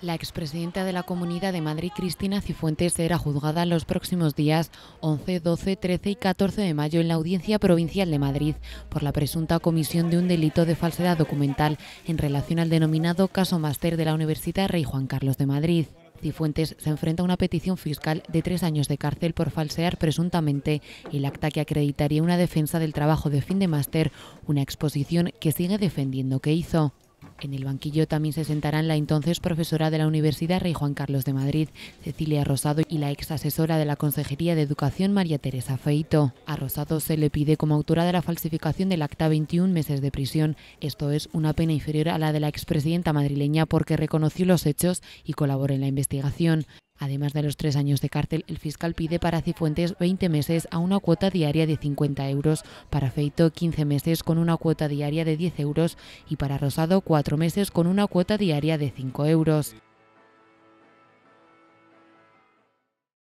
La expresidenta de la Comunidad de Madrid, Cristina Cifuentes, será juzgada en los próximos días 11, 12, 13 y 14 de mayo en la Audiencia Provincial de Madrid por la presunta comisión de un delito de falsedad documental en relación al denominado caso máster de la Universidad Rey Juan Carlos de Madrid. Cifuentes se enfrenta a una petición fiscal de tres años de cárcel por falsear presuntamente el acta que acreditaría una defensa del trabajo de fin de máster, una exposición que sigue defendiendo que hizo. En el banquillo también se sentarán la entonces profesora de la Universidad Rey Juan Carlos de Madrid, Cecilia Rosado, y la ex asesora de la Consejería de Educación, María Teresa Feito. A Rosado se le pide como autora de la falsificación del acta 21 meses de prisión. Esto es una pena inferior a la de la expresidenta madrileña porque reconoció los hechos y colaboró en la investigación. Además de los tres años de cárcel, el fiscal pide para Cifuentes 20 meses a una cuota diaria de 50 euros, para Feito 15 meses con una cuota diaria de 10 euros y para Rosado 4 meses con una cuota diaria de 5 euros.